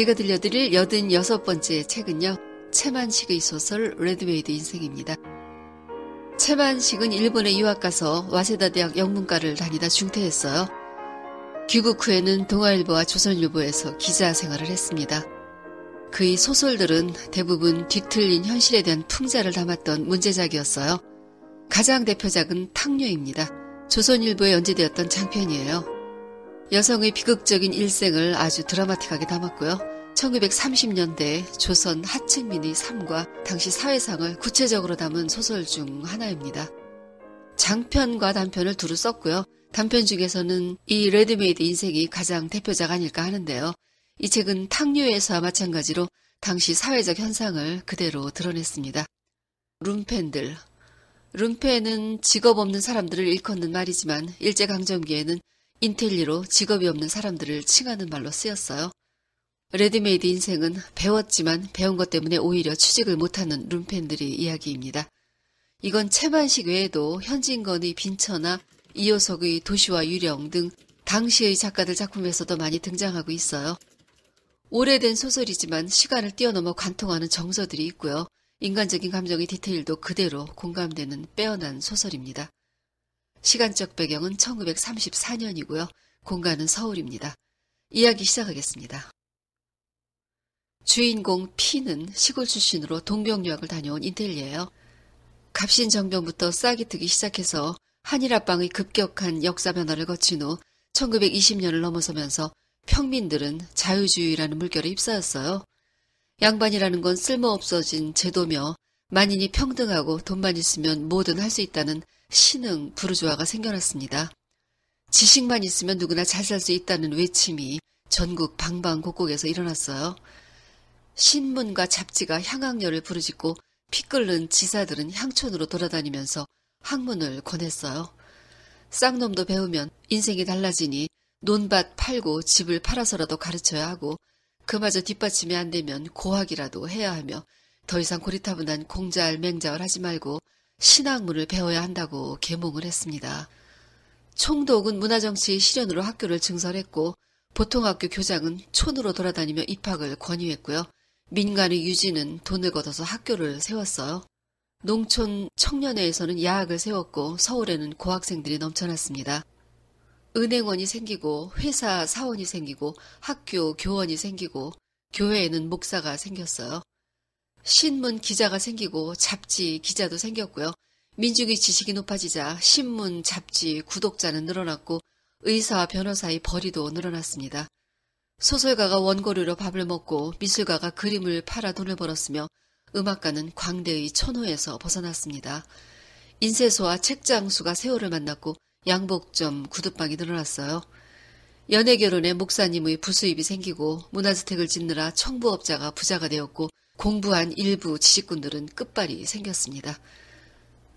제가 들려드릴 86번째 책은요. 채만식의 소설 레드웨이드 인생입니다. 채만식은 일본에 유학가서 와세다 대학 영문과를 다니다 중퇴했어요. 귀국 후에는 동아일보와 조선일보에서 기자 생활을 했습니다. 그의 소설들은 대부분 뒤틀린 현실에 대한 풍자를 담았던 문제작이었어요. 가장 대표작은 탕류입니다. 조선일보에 연재되었던 장편이에요. 여성의 비극적인 일생을 아주 드라마틱하게 담았고요. 1930년대 조선 하층민의 삶과 당시 사회상을 구체적으로 담은 소설 중 하나입니다. 장편과 단편을 두루 썼고요. 단편 중에서는 이 레드메이드 인생이 가장 대표작 아닐까 하는데요. 이 책은 탕류에서와 마찬가지로 당시 사회적 현상을 그대로 드러냈습니다. 룸펜들. 룸펜은 직업 없는 사람들을 일컫는 말이지만 일제강점기에는 인텔리로 직업이 없는 사람들을 칭하는 말로 쓰였어요. 레드메이드 인생은 배웠지만 배운 것 때문에 오히려 취직을 못하는 룸팬들의 이야기입니다. 이건 채반식 외에도 현진건의 빈처나 이호석의 도시와 유령 등 당시의 작가들 작품에서도 많이 등장하고 있어요. 오래된 소설이지만 시간을 뛰어넘어 관통하는 정서들이 있고요. 인간적인 감정의 디테일도 그대로 공감되는 빼어난 소설입니다. 시간적 배경은 1934년이고요. 공간은 서울입니다. 이야기 시작하겠습니다. 주인공 P는 시골 출신으로 동경유학을 다녀온 인텔리에요 갑신정변부터 싹이 트기 시작해서 한일합방의 급격한 역사 변화를 거친 후 1920년을 넘어서면서 평민들은 자유주의라는 물결에 휩싸였어요. 양반이라는 건 쓸모없어진 제도며 만인이 평등하고 돈만 있으면 뭐든 할 수 있다는 신흥 부르주아가 생겨났습니다. 지식만 있으면 누구나 잘 살 수 있다는 외침이 전국 방방곡곡에서 일어났어요. 신문과 잡지가 향악녀를 부르짖고 피 끓는 지사들은 향촌으로 돌아다니면서 학문을 권했어요. 쌍놈도 배우면 인생이 달라지니 논밭 팔고 집을 팔아서라도 가르쳐야 하고 그마저 뒷받침이 안 되면 고학이라도 해야 하며 더 이상 고리타분한 공자알 맹자을 하지 말고 신학문을 배워야 한다고 계몽을 했습니다. 총독은 문화정치 실현으로 학교를 증설했고 보통학교 교장은 촌으로 돌아다니며 입학을 권유했고요. 민간의 유지는 돈을 걷어서 학교를 세웠어요. 농촌 청년회에서는 야학을 세웠고 서울에는 고학생들이 넘쳐났습니다. 은행원이 생기고 회사 사원이 생기고 학교 교원이 생기고 교회에는 목사가 생겼어요. 신문 기자가 생기고 잡지 기자도 생겼고요. 민중의 지식이 높아지자 신문, 잡지, 구독자는 늘어났고 의사와 변호사의 벌이도 늘어났습니다. 소설가가 원고료로 밥을 먹고 미술가가 그림을 팔아 돈을 벌었으며 음악가는 광대의 천호에서 벗어났습니다. 인쇄소와 책장수가 세월을 만났고 양복점, 구두방이 늘어났어요. 연애 결혼에 목사님의 부수입이 생기고 문화주택을 짓느라 청부업자가 부자가 되었고 공부한 일부 지식꾼들은 끝발이 생겼습니다.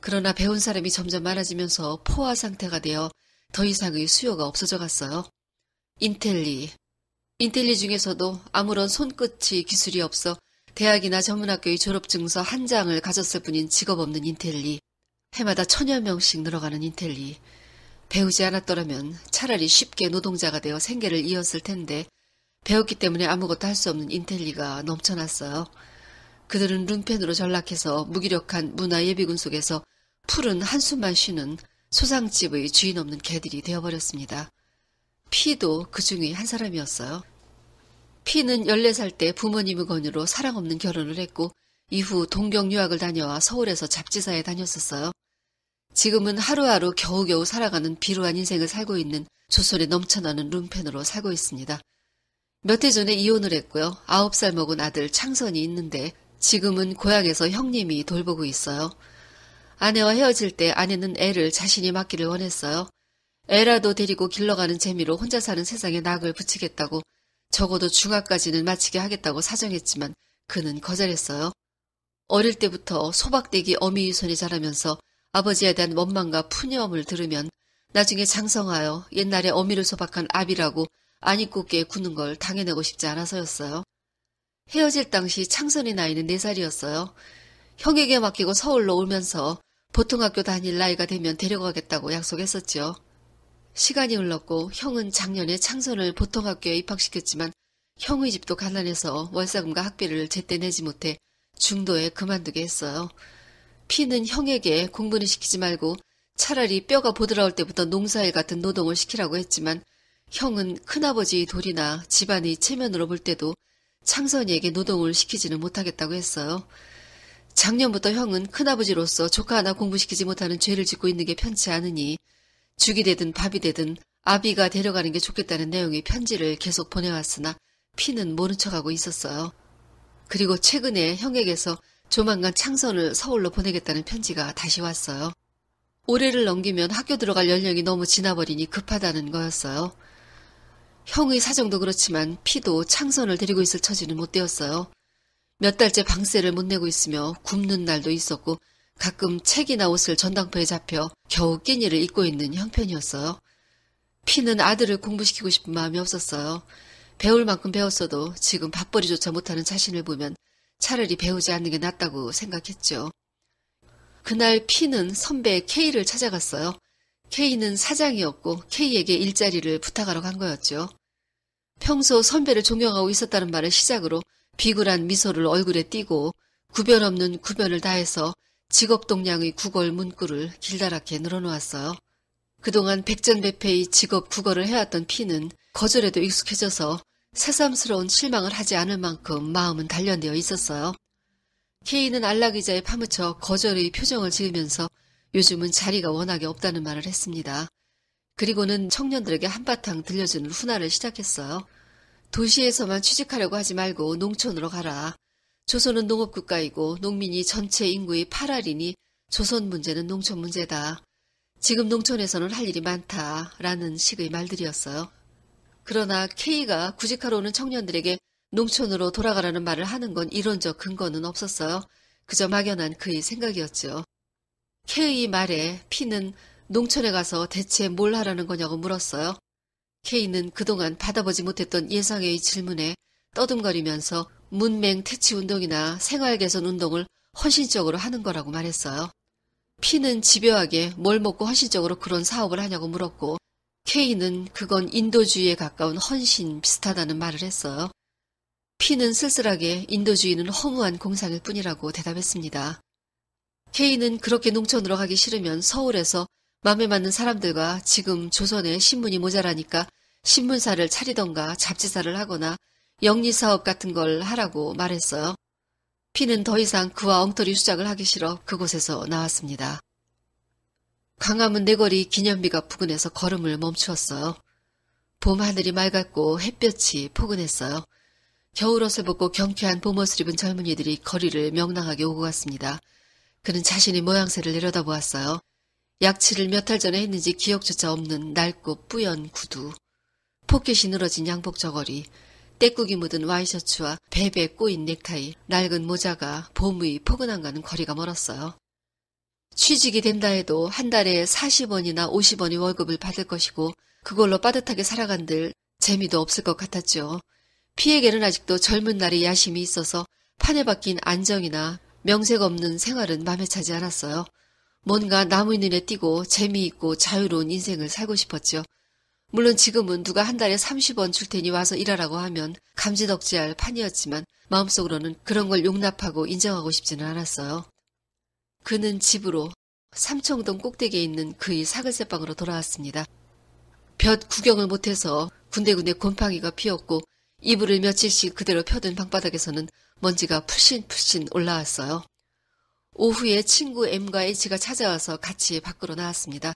그러나 배운 사람이 점점 많아지면서 포화 상태가 되어 더 이상의 수요가 없어져 갔어요. 인텔리. 인텔리 중에서도 아무런 손끝이 기술이 없어 대학이나 전문학교의 졸업증서 한 장을 가졌을 뿐인 직업 없는 인텔리. 해마다 천여 명씩 늘어가는 인텔리. 배우지 않았더라면 차라리 쉽게 노동자가 되어 생계를 이었을 텐데 배웠기 때문에 아무것도 할 수 없는 인텔리가 넘쳐났어요. 그들은 룬펜으로 전락해서 무기력한 문화예비군 속에서 푸른 한숨만 쉬는 소상집의 주인 없는 개들이 되어버렸습니다. 피도 그 중의 한 사람이었어요. 피는 14살 때 부모님의 권유로 사랑 없는 결혼을 했고 이후 동경 유학을 다녀와 서울에서 잡지사에 다녔었어요. 지금은 하루하루 겨우겨우 살아가는 비루한 인생을 살고 있는 조선에 넘쳐나는 룸펜으로 살고 있습니다. 몇 해 전에 이혼을 했고요. 9살 먹은 아들 창선이 있는데 지금은 고향에서 형님이 돌보고 있어요. 아내와 헤어질 때 아내는 애를 자신이 맡기를 원했어요. 애라도 데리고 길러가는 재미로 혼자 사는 세상에 낙을 붙이겠다고 적어도 중학까지는 마치게 하겠다고 사정했지만 그는 거절했어요. 어릴 때부터 소박대기 어미유손이 자라면서 아버지에 대한 원망과 푸념을 들으면 나중에 장성하여 옛날에 어미를 소박한 아비라고 안입고게 구는 걸 당해내고 싶지 않아서였어요. 헤어질 당시 창선의 나이는 4살이었어요. 형에게 맡기고 서울로 오면서 보통 학교 다닐 나이가 되면 데려가겠다고 약속했었지요. 시간이 흘렀고 형은 작년에 창선을 보통 학교에 입학시켰지만 형의 집도 가난해서 월세금과 학비를 제때 내지 못해 중도에 그만두게 했어요. 피는 형에게 공부는 시키지 말고 차라리 뼈가 보드라울 때부터 농사일 같은 노동을 시키라고 했지만 형은 큰아버지 의 돌이나 집안의 체면으로 볼 때도 창선이에게 노동을 시키지는 못하겠다고 했어요. 작년부터 형은 큰아버지로서 조카 하나 공부시키지 못하는 죄를 짓고 있는 게 편치 않으니 죽이 되든 밥이 되든 아비가 데려가는 게 좋겠다는 내용의 편지를 계속 보내왔으나 피는 모른 척하고 있었어요. 그리고 최근에 형에게서 조만간 창선을 서울로 보내겠다는 편지가 다시 왔어요. 올해를 넘기면 학교 들어갈 연령이 너무 지나버리니 급하다는 거였어요. 형의 사정도 그렇지만 피도 창선을 데리고 있을 처지는 못 되었어요. 몇 달째 방세를 못 내고 있으며 굶는 날도 있었고 가끔 책이나 옷을 전당포에 잡혀 겨우 끼니를 입고 있는 형편이었어요. 피는 아들을 공부시키고 싶은 마음이 없었어요. 배울 만큼 배웠어도 지금 밥벌이조차 못하는 자신을 보면 차라리 배우지 않는 게 낫다고 생각했죠. 그날 피는 선배 K를 찾아갔어요. K는 사장이었고 K에게 일자리를 부탁하러 간 거였죠. 평소 선배를 존경하고 있었다는 말을 시작으로 비굴한 미소를 얼굴에 띄고 구별 없는 구별을 다해서 직업 동량의 구걸 문구를 길다랗게 늘어놓았어요. 그동안 백전백패의 직업 구걸을 해왔던 p 는 거절에도 익숙해져서 새삼스러운 실망을 하지 않을 만큼 마음은 단련되어 있었어요. k 는 안락의자에 파묻혀 거절의 표정을 지으면서 요즘은 자리가 워낙에 없다는 말을 했습니다. 그리고는 청년들에게 한바탕 들려주는 훈화를 시작했어요. 도시에서만 취직하려고 하지 말고 농촌으로 가라. 조선은 농업국가이고 농민이 전체 인구의 8할이니 조선 문제는 농촌 문제다. 지금 농촌에서는 할 일이 많다. 라는 식의 말들이었어요. 그러나 K가 구직하러 오는 청년들에게 농촌으로 돌아가라는 말을 하는 건 이론적 근거는 없었어요. 그저 막연한 그의 생각이었죠. K의 말에 P는 농촌에 가서 대체 뭘 하라는 거냐고 물었어요. K는 그동안 받아보지 못했던 예상의 질문에 떠듬거리면서 문맹 퇴치 운동이나 생활 개선 운동을 헌신적으로 하는 거라고 말했어요. P는 집요하게 뭘 먹고 헌신적으로 그런 사업을 하냐고 물었고 K는 그건 인도주의에 가까운 헌신 비슷하다는 말을 했어요. P는 쓸쓸하게 인도주의는 허무한 공상일 뿐이라고 대답했습니다. 케이는 그렇게 농촌으로 가기 싫으면 서울에서 맘에 맞는 사람들과 지금 조선에 신문이 모자라니까 신문사를 차리던가 잡지사를 하거나 영리사업 같은 걸 하라고 말했어요. 피는 더 이상 그와 엉터리 수작을 하기 싫어 그곳에서 나왔습니다. 강화문 내거리 기념비가 부근에서 걸음을 멈추었어요. 봄 하늘이 맑았고 햇볕이 포근했어요. 겨울옷을 벗고 경쾌한 봄옷을 입은 젊은이들이 거리를 명랑하게 오고 갔습니다. 그는 자신의 모양새를 내려다보았어요. 약치를 몇 달 전에 했는지 기억조차 없는 낡고 뿌연 구두, 포켓이 늘어진 양복 저거리 떼국이 묻은 와이셔츠와 베베 꼬인 넥타이, 낡은 모자가 봄의 포근함과는 거리가 멀었어요. 취직이 된다 해도 한 달에 40원이나 50원의 월급을 받을 것이고 그걸로 빠듯하게 살아간들 재미도 없을 것 같았죠. 피에게는 아직도 젊은 날의 야심이 있어서 판에 박힌 안정이나 명색 없는 생활은 마음에 차지 않았어요. 뭔가 나무 의 눈에 띄고 재미있고 자유로운 인생을 살고 싶었죠 물론 지금은 누가 한 달에 30원 줄 테니 와서 일하라고 하면 감지덕지할 판이었지만 마음속으로는 그런 걸 용납하고 인정하고 싶지는 않았어요. 그는 집으로 삼청동 꼭대기에 있는 그의 사글새방으로 돌아왔습니다. 볕 구경을 못해서 군데군데 곰팡이가 피었고 이불을 며칠씩 그대로 펴둔 방바닥에서는 먼지가 푸신푸신 올라왔어요. 오후에 친구 M과 H가 찾아와서 같이 밖으로 나왔습니다.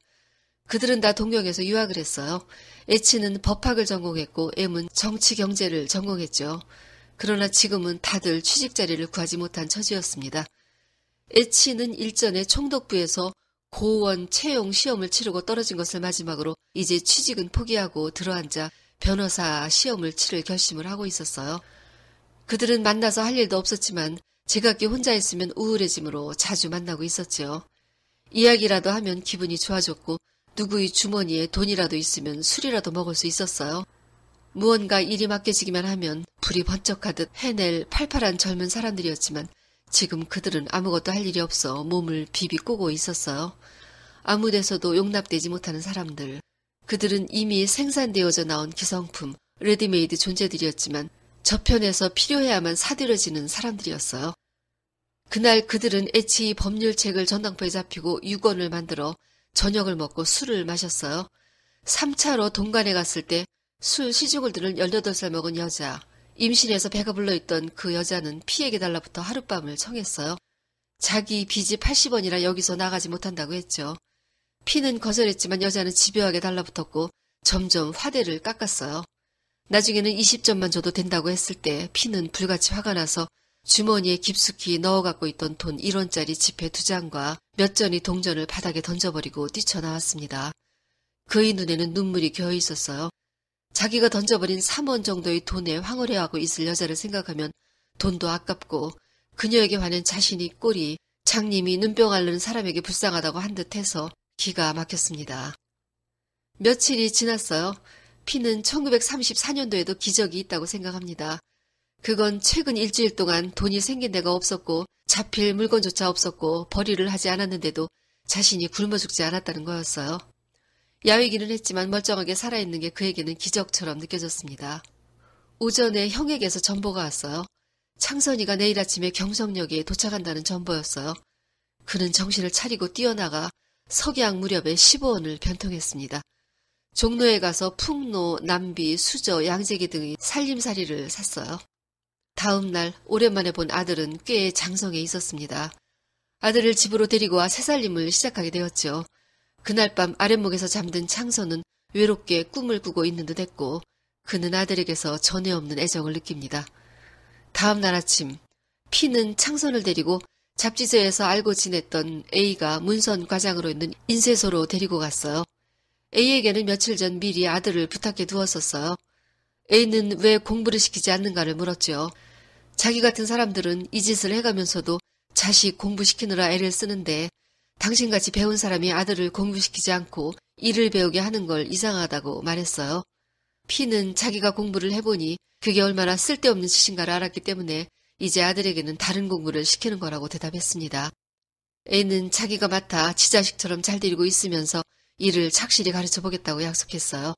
그들은 다 동경에서 유학을 했어요. H는 법학을 전공했고 M은 정치 경제를 전공했죠. 그러나 지금은 다들 취직 자리를 구하지 못한 처지였습니다. H는 일전에 총독부에서 고원 채용 시험을 치르고 떨어진 것을 마지막으로 이제 취직은 포기하고 들어앉아 변호사 시험을 치를 결심을 하고 있었어요. 그들은 만나서 할 일도 없었지만 제각기 혼자 있으면 우울해짐으로 자주 만나고 있었지요. 이야기라도 하면 기분이 좋아졌고 누구의 주머니에 돈이라도 있으면 술이라도 먹을 수 있었어요. 무언가 일이 맡겨지기만 하면 불이 번쩍하듯 해낼 팔팔한 젊은 사람들이었지만 지금 그들은 아무것도 할 일이 없어 몸을 비비 꼬고 있었어요. 아무 데서도 용납되지 못하는 사람들. 그들은 이미 생산되어져 나온 기성품, 레디메이드 존재들이었지만 저편에서 필요해야만 사들여지는 사람들이었어요. 그날 그들은 애 H 법률책을 전당포에 잡히고 유원을 만들어 저녁을 먹고 술을 마셨어요. 3차로 동간에 갔을 때 술 시중을 들은 18살 먹은 여자, 임신해서 배가 불러있던 그 여자는 피에게 달라붙어 하룻밤을 청했어요. 자기 빚이 80원이라 여기서 나가지 못한다고 했죠. 피는 거절했지만 여자는 집요하게 달라붙었고 점점 화대를 깎았어요. 나중에는 20점만 줘도 된다고 했을 때 피는 불같이 화가 나서 주머니에 깊숙이 넣어 갖고 있던 돈 1원짜리 지폐 두 장과 몇 전이 동전을 바닥에 던져버리고 뛰쳐나왔습니다. 그의 눈에는 눈물이 겨어 있었어요. 자기가 던져버린 3원 정도의 돈에 황홀해하고 있을 여자를 생각하면 돈도 아깝고 그녀에게 화낸 자신이 꼴이 장님이 눈병 앓는 사람에게 불쌍하다고 한 듯해서 기가 막혔습니다. 며칠이 지났어요. 피는 1934년도에도 기적이 있다고 생각합니다. 그건 최근 일주일 동안 돈이 생긴 데가 없었고 잡힐 물건조차 없었고 벌이를 하지 않았는데도 자신이 굶어 죽지 않았다는 거였어요. 야위기는 했지만 멀쩡하게 살아있는 게 그에게는 기적처럼 느껴졌습니다. 오전에 형에게서 전보가 왔어요. 창선이가 내일 아침에 경성역에 도착한다는 전보였어요. 그는 정신을 차리고 뛰어나가 석양 무렵에 15원을 변통했습니다. 종로에 가서 풍로, 남비, 수저, 양재기 등의 살림살이를 샀어요. 다음 날 오랜만에 본 아들은 꽤 장성에 있었습니다. 아들을 집으로 데리고 와 새살림을 시작하게 되었죠. 그날 밤 아랫목에서 잠든 창선은 외롭게 꿈을 꾸고 있는 듯 했고 그는 아들에게서 전에 없는 애정을 느낍니다. 다음 날 아침 피는 창선을 데리고 잡지서에서 알고 지냈던 A가 문선 과장으로 있는 인쇄소로 데리고 갔어요. A에게는 며칠 전 미리 아들을 부탁해 두었었어요. A는 왜 공부를 시키지 않는가를 물었지요. 자기 같은 사람들은 이 짓을 해가면서도 자식 공부시키느라 애를 쓰는데 당신같이 배운 사람이 아들을 공부시키지 않고 일을 배우게 하는 걸 이상하다고 말했어요. 피는 자기가 공부를 해보니 그게 얼마나 쓸데없는 짓인가를 알았기 때문에 이제 아들에게는 다른 공부를 시키는 거라고 대답했습니다. 애는 자기가 맡아 지자식처럼 잘 데리고 있으면서 이를 착실히 가르쳐 보겠다고 약속했어요.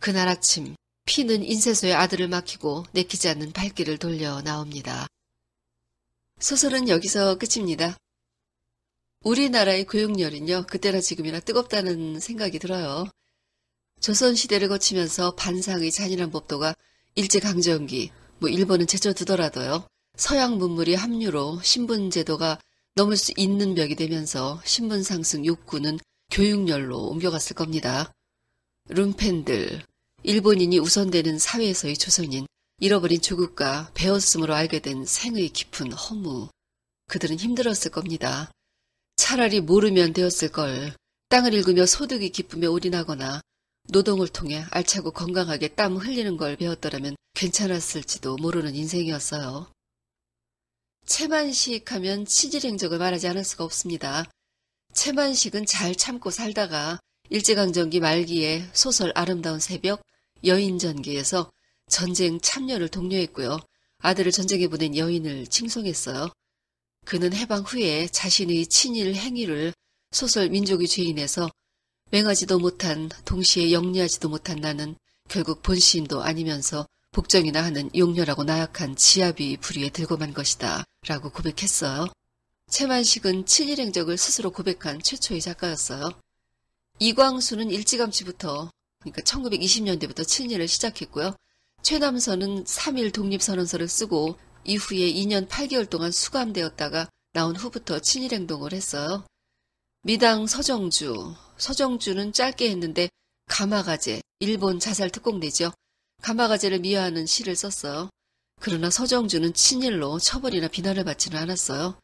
그날 아침 피는 인쇄소의 아들을 맡기고 내키지 않는 발길을 돌려 나옵니다. 소설은 여기서 끝입니다. 우리나라의 교육열은요, 그때나 지금이나 뜨겁다는 생각이 들어요. 조선시대를 거치면서 반상의 잔인한 법도가 일제강점기, 뭐 일본은 제쳐두더라도요, 서양 문물이 합류로 신분제도가 넘을 수 있는 벽이 되면서 신분상승 욕구는 교육열로 옮겨갔을 겁니다. 룸펜들, 일본인이 우선되는 사회에서의 조선인, 잃어버린 조국과 배웠음으로 알게 된 생의 깊은 허무. 그들은 힘들었을 겁니다. 차라리 모르면 되었을 걸 땅을 읽으며 소득이 기쁨에 올인하거나 노동을 통해 알차고 건강하게 땀 흘리는 걸 배웠더라면 괜찮았을지도 모르는 인생이었어요. 채반식 하면 치질행적을 말하지 않을 수가 없습니다. 채만식은 잘 참고 살다가 일제강점기 말기에 소설 아름다운 새벽, 여인전기에서 전쟁 참여를 독려했고요. 아들을 전쟁에 보낸 여인을 칭송했어요. 그는 해방 후에 자신의 친일 행위를 소설 민족의 죄인에서 맹하지도 못한 동시에 영리하지도 못한 나는 결국 본시인도 아니면서 복정이나 하는 용녀라고 나약한 지압이 불의에 들고 만 것이다 라고 고백했어요. 채만식은 친일 행적을 스스로 고백한 최초의 작가였어요. 이광수는 일찌감치부터 그러니까 1920년대부터 친일을 시작했고요. 최남선은 3일 독립선언서를 쓰고 이후에 2년 8개월 동안 수감되었다가 나온 후부터 친일 행동을 했어요. 미당 서정주, 서정주는 짧게 했는데 가마가제, 일본 자살 특공대죠. 가마가제를 미화하는 시를 썼어요. 그러나 서정주는 친일로 처벌이나 비난을 받지는 않았어요.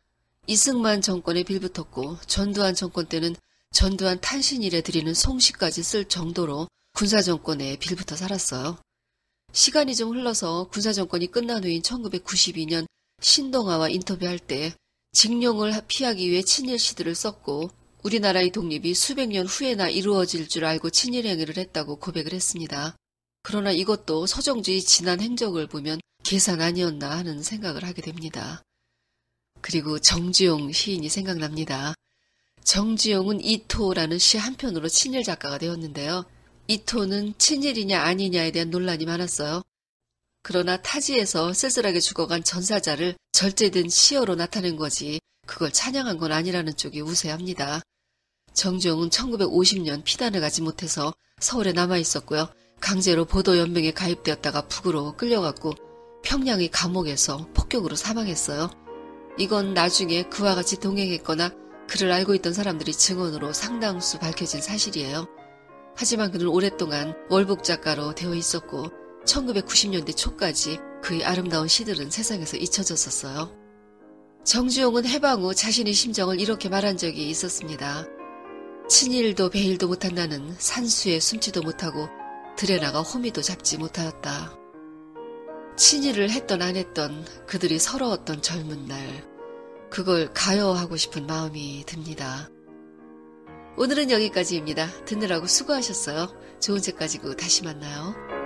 이승만 정권에 빌붙었고 전두환 정권 때는 전두환 탄신일에 드리는 송시까지 쓸 정도로 군사정권에 빌붙어 살았어요. 시간이 좀 흘러서 군사정권이 끝난 후인 1992년 신동아와 인터뷰할 때직룡을 피하기 위해 친일 시들을 썼고 우리나라의 독립이 수백 년 후에나 이루어질 줄 알고 친일 행위를 했다고 고백을 했습니다. 그러나 이것도 서정주의 지난 행적을 보면 계산 아니었나 하는 생각을 하게 됩니다. 그리고 정지용 시인이 생각납니다. 정지용은 이토라는 시 한편으로 친일 작가가 되었는데요. 이토는 친일이냐 아니냐에 대한 논란이 많았어요. 그러나 타지에서 쓸쓸하게 죽어간 전사자를 절제된 시어로 나타낸 거지 그걸 찬양한 건 아니라는 쪽이 우세합니다. 정지용은 1950년 피난을 가지 못해서 서울에 남아 있었고요. 강제로 보도연맹에 가입되었다가 북으로 끌려갔고 평양의 감옥에서 폭격으로 사망했어요. 이건 나중에 그와 같이 동행했거나 그를 알고 있던 사람들이 증언으로 상당수 밝혀진 사실이에요. 하지만 그는 오랫동안 월북 작가로 되어 있었고 1990년대 초까지 그의 아름다운 시들은 세상에서 잊혀졌었어요. 정주용은 해방 후 자신의 심정을 이렇게 말한 적이 있었습니다. 친일도 배일도 못한 나는 산수에 숨지도 못하고 드레 나가 호미도 잡지 못하였다. 친일을 했던 안 했던 그들이 서러웠던 젊은 날, 그걸 가여하고 싶은 마음이 듭니다. 오늘은 여기까지입니다. 듣느라고 수고하셨어요. 좋은 책 가지고 다시 만나요.